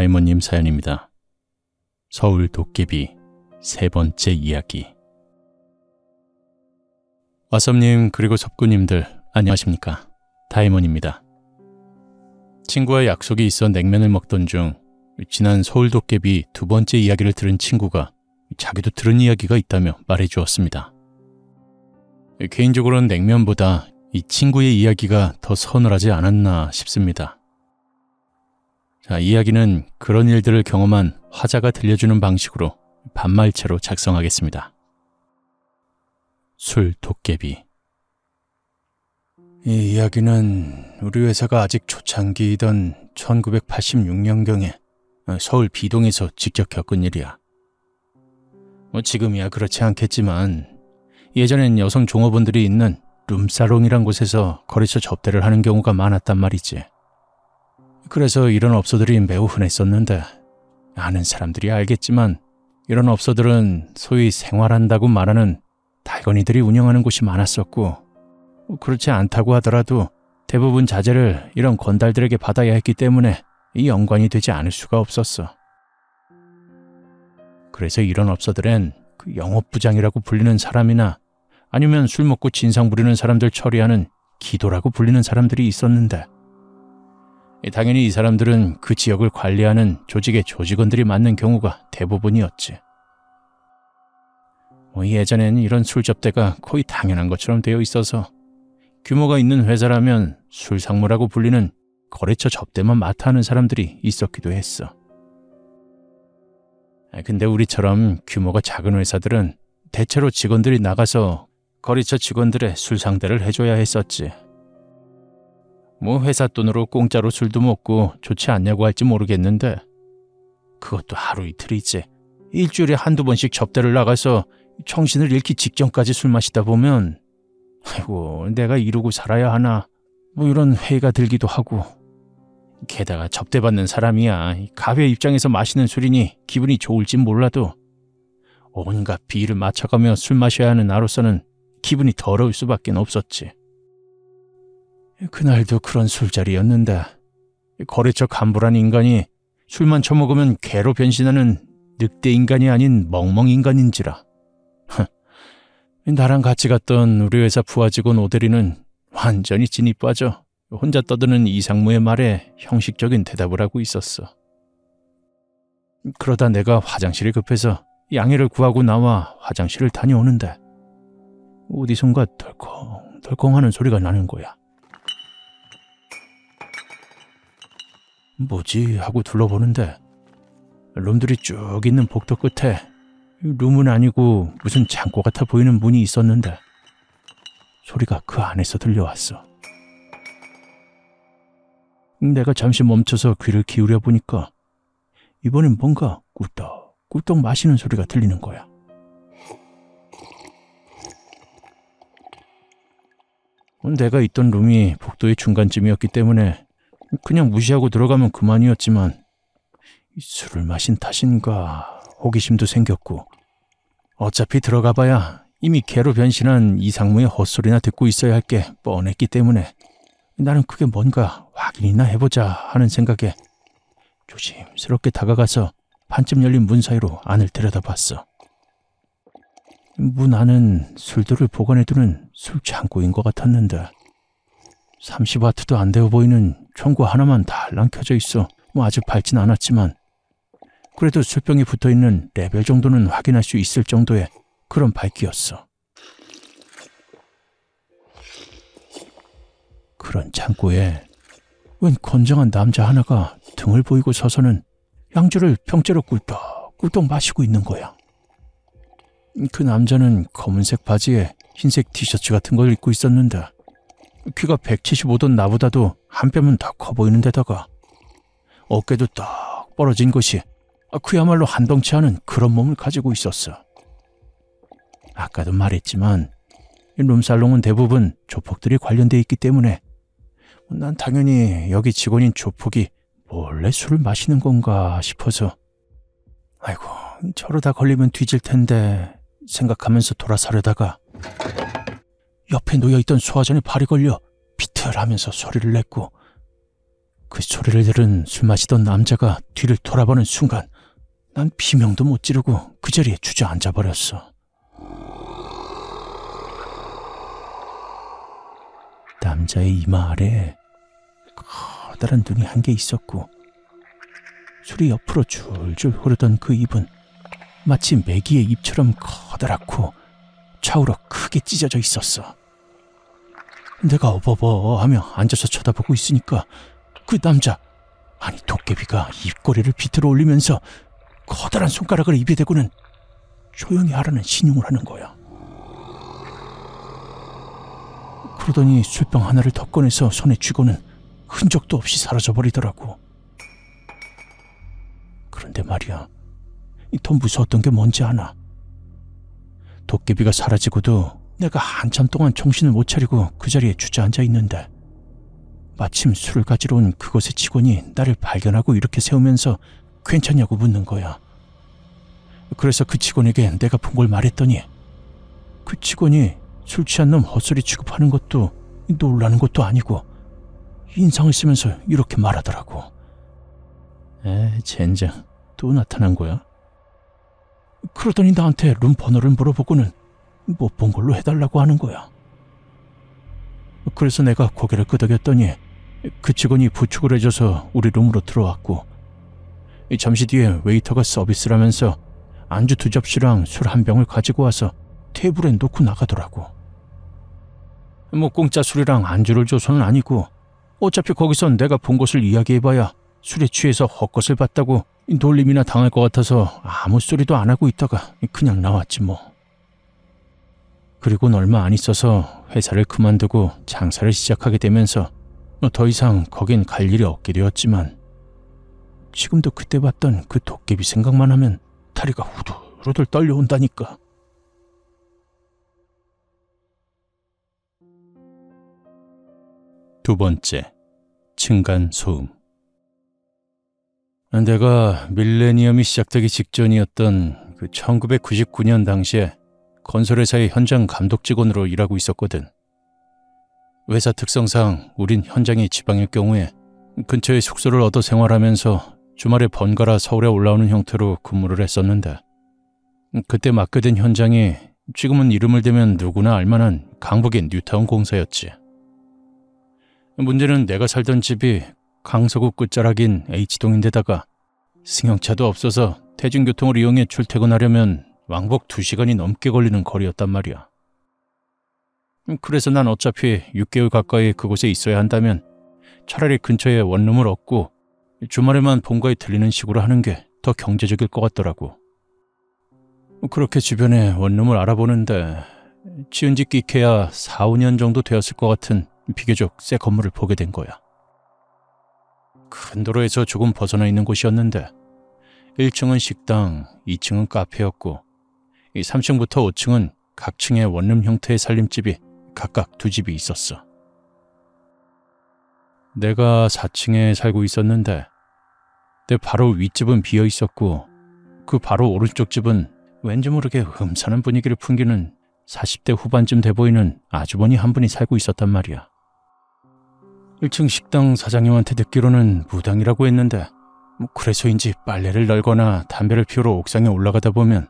사이먼님 사연입니다. 서울 도깨비 세 번째 이야기 와섭님 그리고 섭구님들 안녕하십니까. 다이먼입니다. 친구와 약속이 있어 냉면을 먹던 중 지난 서울 도깨비 두 번째 이야기를 들은 친구가 자기도 들은 이야기가 있다며 말해 주었습니다. 개인적으로는 냉면보다 이 친구의 이야기가 더 서늘하지 않았나 싶습니다. 아, 이야기는 그런 일들을 경험한 화자가 들려주는 방식으로 반말체로 작성하겠습니다. 술 도깨비 이 이야기는 우리 회사가 아직 초창기이던 1986년경에 어, 서울 비동에서 직접 겪은 일이야. 뭐 지금이야 그렇지 않겠지만 예전엔 여성 종업원들이 있는 룸사롱이란 곳에서 거래처 접대를 하는 경우가 많았단 말이지. 그래서 이런 업소들이 매우 흔했었는데 아는 사람들이 알겠지만 이런 업소들은 소위 생활한다고 말하는 달건이들이 운영하는 곳이 많았었고 그렇지 않다고 하더라도 대부분 자재를 이런 건달들에게 받아야 했기 때문에 이 연관이 되지 않을 수가 없었어. 그래서 이런 업소들엔 그 영업부장이라고 불리는 사람이나 아니면 술 먹고 진상 부리는 사람들 처리하는 기도라고 불리는 사람들이 있었는데 예, 당연히 이 사람들은 그 지역을 관리하는 조직의 조직원들이 맞는 경우가 대부분이었지. 뭐 예전엔 이런 술 접대가 거의 당연한 것처럼 되어 있어서 규모가 있는 회사라면 술 상무라고 불리는 거래처 접대만 맡아 하는 사람들이 있었기도 했어. 아, 근데 우리처럼 규모가 작은 회사들은 대체로 직원들이 나가서 거래처 직원들의 술 상대를 해줘야 했었지. 뭐 회사 돈으로 공짜로 술도 먹고 좋지 않냐고 할지 모르겠는데 그것도 하루 이틀이지. 일주일에 한두 번씩 접대를 나가서 정신을 잃기 직전까지 술 마시다 보면 아이고 내가 이러고 살아야 하나 뭐 이런 회의가 들기도 하고 게다가 접대받는 사람이야 가회 입장에서 마시는 술이니 기분이 좋을진 몰라도 온갖 비위를 맞춰가며 술 마셔야 하는 나로서는 기분이 더러울 수밖에 없었지. 그날도 그런 술자리였는데 거래처 간부란 인간이 술만 처먹으면 개로 변신하는 늑대 인간이 아닌 멍멍 인간인지라. 나랑 같이 갔던 우리 회사 부하 직원 오대리는 완전히 진이 빠져 혼자 떠드는 이상무의 말에 형식적인 대답을 하고 있었어. 그러다 내가 화장실이 급해서 양해를 구하고 나와 화장실을 다녀오는데 어디선가 덜컹덜컹하는 소리가 나는 거야. 뭐지 하고 둘러보는데 룸들이 쭉 있는 복도 끝에 룸은 아니고 무슨 창고 같아 보이는 문이 있었는데 소리가 그 안에서 들려왔어. 내가 잠시 멈춰서 귀를 기울여 보니까 이번엔 뭔가 꿀떡꿀떡 마시는 소리가 들리는 거야. 내가 있던 룸이 복도의 중간쯤이었기 때문에 그냥 무시하고 들어가면 그만이었지만 술을 마신 탓인가 호기심도 생겼고 어차피 들어가봐야 이미 개로 변신한 이상무의 헛소리나 듣고 있어야 할 게 뻔했기 때문에 나는 그게 뭔가 확인이나 해보자 하는 생각에 조심스럽게 다가가서 반쯤 열린 문 사이로 안을 들여다봤어. 문 안은 술들을 보관해두는 술창고인 것 같았는데 30와트도 안 되어 보이는 총고 하나만 달랑 켜져 있어 뭐 아직 밝진 않았지만 그래도 술병이 붙어있는 레벨 정도는 확인할 수 있을 정도의 그런 밝기였어. 그런 창고에 웬 건장한 남자 하나가 등을 보이고 서서는 양주를 병째로 꿀떡꿀떡 마시고 있는 거야. 그 남자는 검은색 바지에 흰색 티셔츠 같은 걸 입고 있었는데 귀가 175던 나보다도 한 뼘은 더 커 보이는 데다가 어깨도 딱 벌어진 것이 그야말로 한 덩치 않은 그런 몸을 가지고 있었어. 아까도 말했지만 룸살롱은 대부분 조폭들이 관련돼 있기 때문에 난 당연히 여기 직원인 조폭이 몰래 술을 마시는 건가 싶어서 아이고 저러다 걸리면 뒤질 텐데 생각하면서 돌아서려다가 옆에 놓여있던 소화전에 발이 걸려 비틀하면서 소리를 냈고 그 소리를 들은 술 마시던 남자가 뒤를 돌아보는 순간 난 비명도 못 지르고 그 자리에 주저앉아 버렸어. 남자의 이마 아래에 커다란 눈이 한 개 있었고 술이 옆으로 줄줄 흐르던 그 입은 마치 메기의 입처럼 커다랗고 좌우로 크게 찢어져 있었어. 내가 어버버 하며 앉아서 쳐다보고 있으니까 그 남자, 아니 도깨비가 입꼬리를 비틀어 올리면서 커다란 손가락을 입에 대고는 조용히 하라는 신용을 하는 거야. 그러더니 술병 하나를 더 꺼내서 손에 쥐고는 흔적도 없이 사라져버리더라고. 그런데 말이야, 이더 무서웠던 게 뭔지 아나? 도깨비가 사라지고도 내가 한참 동안 정신을 못 차리고 그 자리에 주저앉아 있는데 마침 술을 가지러 온 그곳의 직원이 나를 발견하고 이렇게 세우면서 괜찮냐고 묻는 거야. 그래서 그 직원에게 내가 본 걸 말했더니 그 직원이 술 취한 놈 헛소리 취급하는 것도 놀라는 것도 아니고 인상을 쓰면서 이렇게 말하더라고. 에, 젠장. 또 나타난 거야? 그러더니 나한테 룸 번호를 물어보고는 못본 뭐 걸로 해달라고 하는 거야. 그래서 내가 고개를 끄덕였더니 그 직원이 부축을 해줘서 우리 룸으로 들어왔고 잠시 뒤에 웨이터가 서비스라면서 안주 두 접시랑 술 한 병을 가지고 와서 테이블에 놓고 나가더라고. 뭐 공짜 술이랑 안주를 줘서는 아니고 어차피 거기선 내가 본 것을 이야기해봐야 술에 취해서 헛것을 봤다고 놀림이나 당할 것 같아서 아무 소리도 안 하고 있다가 그냥 나왔지 뭐. 그리고는 얼마 안 있어서 회사를 그만두고 장사를 시작하게 되면서 더 이상 거긴 갈 일이 없게 되었지만 지금도 그때 봤던 그 도깨비 생각만 하면 다리가 후들후들 떨려온다니까. 두 번째, 층간소음. 내가 밀레니엄이 시작되기 직전이었던 그 1999년 당시에 건설회사의 현장 감독 직원으로 일하고 있었거든. 회사 특성상 우린 현장이 지방일 경우에 근처에 숙소를 얻어 생활하면서 주말에 번갈아 서울에 올라오는 형태로 근무를 했었는데 그때 맡게 된 현장이 지금은 이름을 대면 누구나 알만한 강북의 뉴타운 공사였지. 문제는 내가 살던 집이 강서구 끝자락인 H동인데다가 승용차도 없어서 대중교통을 이용해 출퇴근하려면 왕복 2시간이 넘게 걸리는 거리였단 말이야. 음, 그래서 난 어차피 6개월 가까이 그곳에 있어야 한다면 차라리 근처에 원룸을 얻고 주말에만 본가에 들리는 식으로 하는 게 더 경제적일 것 같더라고. 그렇게 주변에 원룸을 알아보는데 지은 지 끼케야 4, 5년 정도 되었을 것 같은 비교적 새 건물을 보게 된 거야. 큰 도로에서 조금 벗어나 있는 곳이었는데 1층은 식당, 2층은 카페였고 이 3층부터 5층은 각 층에 원룸 형태의 살림집이 각각 두 집이 있었어. 내가 4층에 살고 있었는데 내 바로 윗집은 비어 있었고 그 바로 오른쪽 집은 왠지 모르게 흠사는 분위기를 풍기는 40대 후반쯤 돼 보이는 아주머니 한 분이 살고 있었단 말이야. 1층 식당 사장님한테 듣기로는 무당이라고 했는데 뭐 그래서인지 빨래를 널거나 담배를 피우러 옥상에 올라가다 보면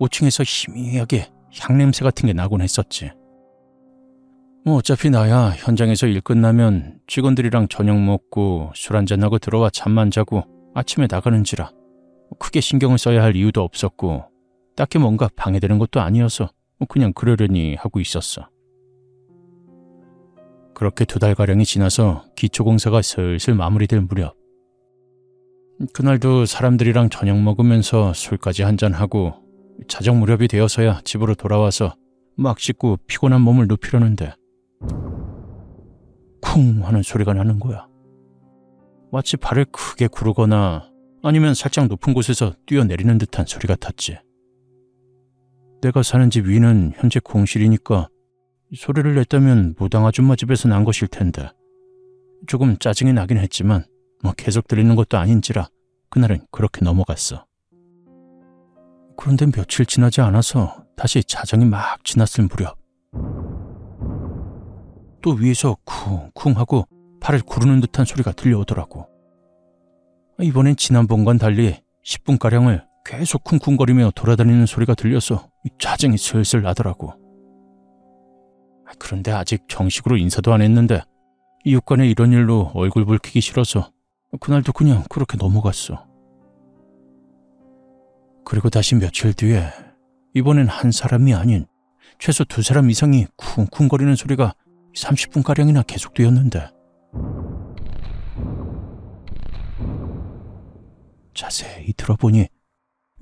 5층에서 희미하게 향냄새 같은 게 나곤 했었지. 뭐 어차피 나야 현장에서 일 끝나면 직원들이랑 저녁 먹고 술 한잔하고 들어와 잠만 자고 아침에 나가는지라 크게 신경을 써야 할 이유도 없었고 딱히 뭔가 방해되는 것도 아니어서 그냥 그러려니 하고 있었어. 그렇게 두 달가량이 지나서 기초공사가 슬슬 마무리될 무렵 그날도 사람들이랑 저녁 먹으면서 술까지 한잔하고 자정 무렵이 되어서야 집으로 돌아와서 막 씻고 피곤한 몸을 눕히려는데 쿵 하는 소리가 나는 거야. 마치 발을 크게 구르거나 아니면 살짝 높은 곳에서 뛰어내리는 듯한 소리 같았지. 내가 사는 집 위는 현재 공실이니까 소리를 냈다면 무당 아줌마 집에서 난 것일 텐데 조금 짜증이 나긴 했지만 뭐 계속 들리는 것도 아닌지라 그날은 그렇게 넘어갔어. 그런데 며칠 지나지 않아서 다시 자정이 막 지났을 무렵 또 위에서 쿵쿵 하고 팔을 구르는 듯한 소리가 들려오더라고. 이번엔 지난번과는 달리 10분가량을 계속 쿵쿵거리며 돌아다니는 소리가 들려서 자정이 슬슬 나더라고. 아, 그런데 아직 정식으로 인사도 안 했는데 이웃간에 이런 일로 얼굴 붉히기 싫어서 그날도 그냥 그렇게 넘어갔어. 그리고 다시 며칠 뒤에 이번엔 한 사람이 아닌 최소 두 사람 이상이 쿵쿵거리는 소리가 30분가량이나 계속되었는데 자세히 들어보니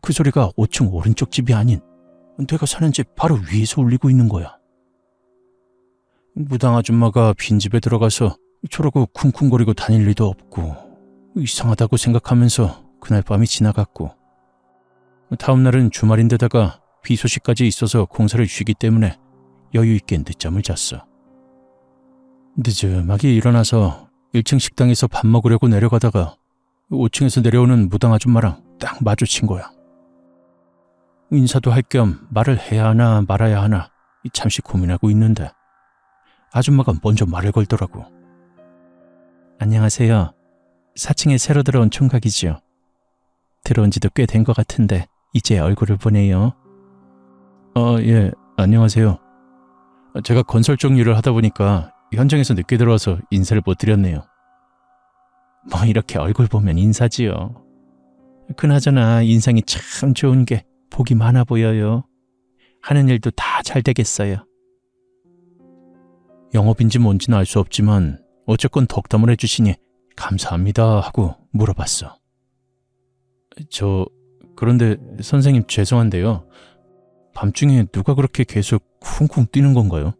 그 소리가 5층 오른쪽 집이 아닌 내가 사는 집 바로 위에서 울리고 있는 거야. 무당 아줌마가 빈집에 들어가서 저러고 쿵쿵거리고 다닐 리도 없고 이상하다고 생각하면서 그날 밤이 지나갔고 다음날은 주말인데다가 비 소식까지 있어서 공사를 쉬기 때문에 여유있게 늦잠을 잤어. 늦음하게 일어나서 1층 식당에서 밥 먹으려고 내려가다가 5층에서 내려오는 무당 아줌마랑 딱 마주친 거야. 인사도 할 겸 말을 해야 하나 말아야 하나 잠시 고민하고 있는데 아줌마가 먼저 말을 걸더라고. 안녕하세요. 4층에 새로 들어온 총각이지요. 들어온 지도 꽤 된 것 같은데 이제 얼굴을 보네요 어, 예, 안녕하세요. 제가 건설 쪽 일을 하다 보니까 현장에서 늦게 들어와서 인사를 못 드렸네요. 뭐 이렇게 얼굴 보면 인사지요. 그나저나 인상이 참 좋은 게 복이 많아 보여요. 하는 일도 다 잘 되겠어요. 영업인지 뭔지는 알 수 없지만 어쨌건 덕담을 해주시니 감사합니다 하고 물어봤어. 저 그런데 선생님 죄송한데요. 밤중에 누가 그렇게 계속 쿵쿵 뛰는 건가요?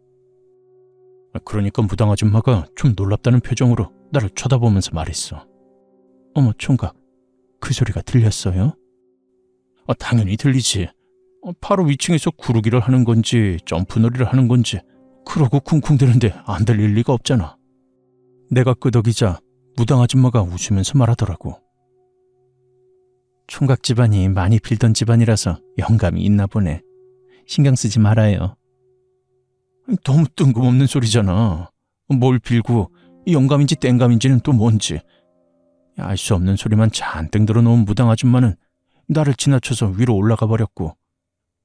그러니까 무당 아줌마가 좀 놀랍다는 표정으로 나를 쳐다보면서 말했어. 어머 총각, 그 소리가 들렸어요? 아, 당연히 들리지. 아, 바로 위층에서 구르기를 하는 건지 점프놀이를 하는 건지 그러고 쿵쿵대는데 안 들릴 리가 없잖아. 내가 끄덕이자 무당 아줌마가 웃으면서 말하더라고. 총각 집안이 많이 빌던 집안이라서 영감이 있나 보네. 신경 쓰지 말아요. 너무 뜬금없는 소리잖아. 뭘 빌고 영감인지 땡감인지는 또 뭔지. 알 수 없는 소리만 잔뜩 늘어놓은 무당 아줌마는 나를 지나쳐서 위로 올라가 버렸고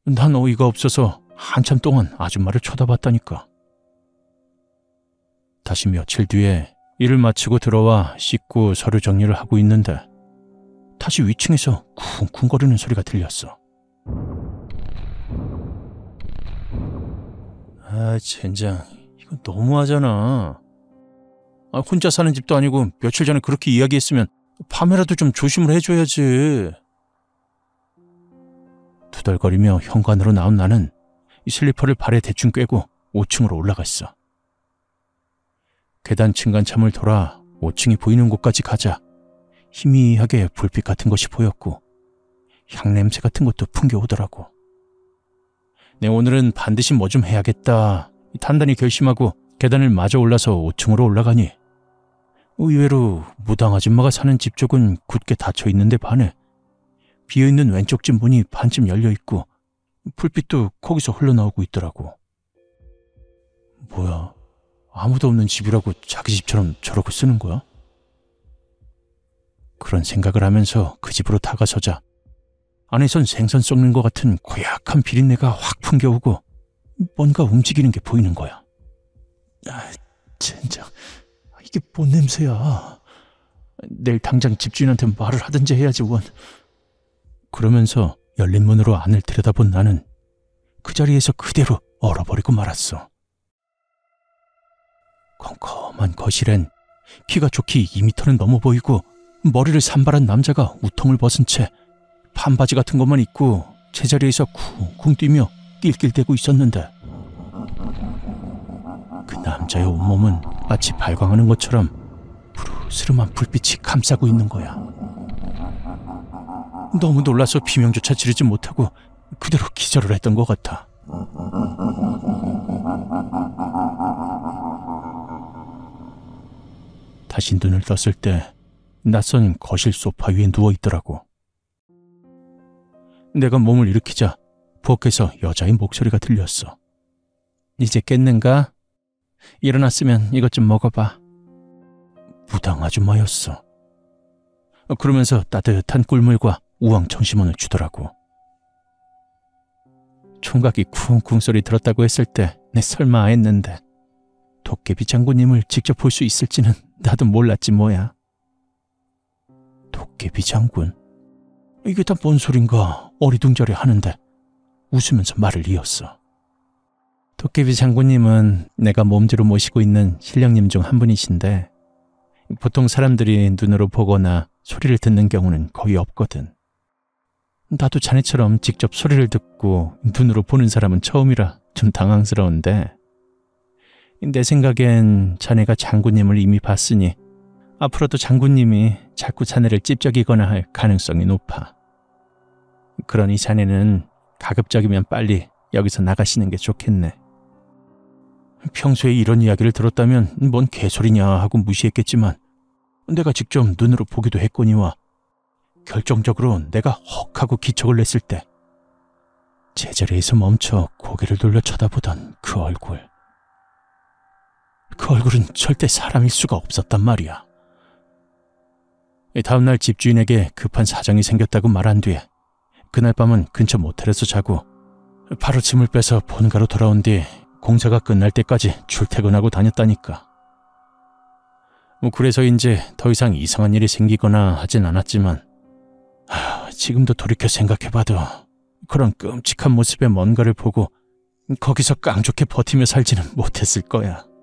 난 어이가 없어서 한참 동안 아줌마를 쳐다봤다니까. 다시 며칠 뒤에 일을 마치고 들어와 씻고 서류 정리를 하고 있는데 다시 위층에서 쿵쿵거리는 소리가 들렸어. 아, 젠장. 이건 너무하잖아. 아, 혼자 사는 집도 아니고 며칠 전에 그렇게 이야기했으면 밤에라도 좀 조심을 해줘야지. 두덜거리며 현관으로 나온 나는 이 슬리퍼를 발에 대충 꿰고 5층으로 올라갔어. 계단 층간참을 돌아 5층이 보이는 곳까지 가자 희미하게 불빛 같은 것이 보였고 향냄새 같은 것도 풍겨오더라고. 네, 오늘은 반드시 뭐 좀 해야겠다. 단단히 결심하고 계단을 마저 올라서 5층으로 올라가니 의외로 무당 아줌마가 사는 집 쪽은 굳게 닫혀 있는데 반해 비어있는 왼쪽 집 문이 반쯤 열려 있고 불빛도 거기서 흘러나오고 있더라고. 뭐야, 아무도 없는 집이라고 자기 집처럼 저러고 쓰는 거야? 그런 생각을 하면서 그 집으로 다가서자 안에선 생선 썩는 것 같은 고약한 비린내가 확 풍겨오고 뭔가 움직이는 게 보이는 거야. 아, 진짜 이게 뭔 냄새야. 내일 당장 집주인한테 말을 하든지 해야지, 원. 그러면서 열린 문으로 안을 들여다본 나는 그 자리에서 그대로 얼어버리고 말았어. 컴컴한 거실엔 키가 좋기 2미터는 넘어 보이고 머리를 산발한 남자가 우통을 벗은 채 반바지 같은 것만 입고 제자리에서 쿵쿵 뛰며 낄낄대고 있었는데 그 남자의 온몸은 마치 발광하는 것처럼 부르스름한 불빛이 감싸고 있는 거야. 너무 놀라서 비명조차 지르지 못하고 그대로 기절을 했던 것 같아. 다시 눈을 떴을 때 낯선 거실 소파 위에 누워 있더라고. 내가 몸을 일으키자 부엌에서 여자의 목소리가 들렸어. 이제 깼는가? 일어났으면 이것 좀 먹어봐. 무당 아줌마였어. 그러면서 따뜻한 꿀물과 우황 청심원을 주더라고. 총각이 쿵쿵 소리 들었다고 했을 때 내 설마 했는데 도깨비 장군님을 직접 볼 수 있을지는 나도 몰랐지 뭐야. 도깨비 장군. 이게 다 뭔 소린가 어리둥절해 하는데 웃으면서 말을 이었어. 도깨비 장군님은 내가 몸주로 모시고 있는 신령님 중 한 분이신데 보통 사람들이 눈으로 보거나 소리를 듣는 경우는 거의 없거든. 나도 자네처럼 직접 소리를 듣고 눈으로 보는 사람은 처음이라 좀 당황스러운데 내 생각엔 자네가 장군님을 이미 봤으니 앞으로도 장군님이 자꾸 자네를 찝적이거나 할 가능성이 높아. 그러니 자네는 가급적이면 빨리 여기서 나가시는 게 좋겠네. 평소에 이런 이야기를 들었다면 뭔 개소리냐 하고 무시했겠지만 내가 직접 눈으로 보기도 했거니와 결정적으로 내가 헉 하고 기척을 냈을 때 제자리에서 멈춰 고개를 돌려 쳐다보던 그 얼굴. 그 얼굴은 절대 사람일 수가 없었단 말이야. 다음날 집주인에게 급한 사정이 생겼다고 말한 뒤 그날 밤은 근처 모텔에서 자고 바로 짐을 빼서 본가로 돌아온 뒤 공사가 끝날 때까지 출퇴근하고 다녔다니까. 뭐 그래서인지 더 이상 이상한 일이 생기거나 하진 않았지만 하, 지금도 돌이켜 생각해봐도 그런 끔찍한 모습의 뭔가를 보고 거기서 깡좋게 버티며 살지는 못했을 거야.